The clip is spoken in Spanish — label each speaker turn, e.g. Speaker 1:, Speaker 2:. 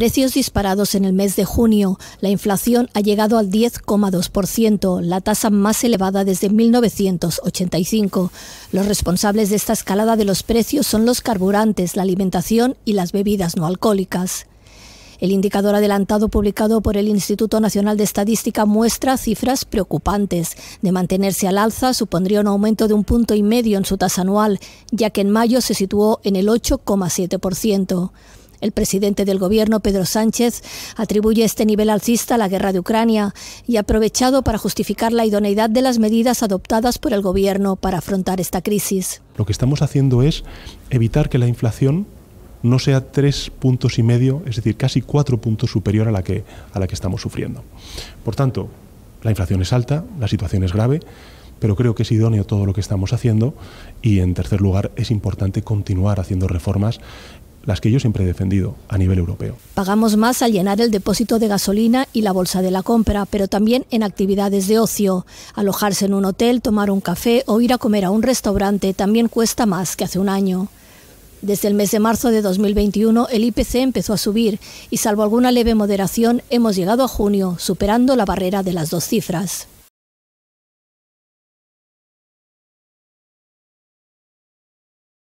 Speaker 1: Precios disparados en el mes de junio. La inflación ha llegado al 10,2%, la tasa más elevada desde 1985. Los responsables de esta escalada de los precios son los carburantes, la alimentación y las bebidas no alcohólicas. El indicador adelantado publicado por el Instituto Nacional de Estadística muestra cifras preocupantes. De mantenerse al alza supondría un aumento de un punto y medio en su tasa anual, ya que en mayo se situó en el 8,7%. El presidente del gobierno, Pedro Sánchez, atribuye este nivel alcista a la guerra de Ucrania y ha aprovechado para justificar la idoneidad de las medidas adoptadas por el gobierno para afrontar esta crisis.
Speaker 2: Lo que estamos haciendo es evitar que la inflación no sea tres puntos y medio, es decir, casi cuatro puntos superior a la que, a la que estamos sufriendo. Por tanto, la inflación es alta, la situación es grave, pero creo que es idóneo todo lo que estamos haciendo y, en tercer lugar, es importante continuar haciendo reformas las que yo siempre he defendido a nivel europeo.
Speaker 1: Pagamos más al llenar el depósito de gasolina y la bolsa de la compra, pero también en actividades de ocio. Alojarse en un hotel, tomar un café o ir a comer a un restaurante también cuesta más que hace un año. Desde el mes de marzo de 2021 el IPC empezó a subir y salvo alguna leve moderación hemos llegado a junio superando la barrera de las dos cifras.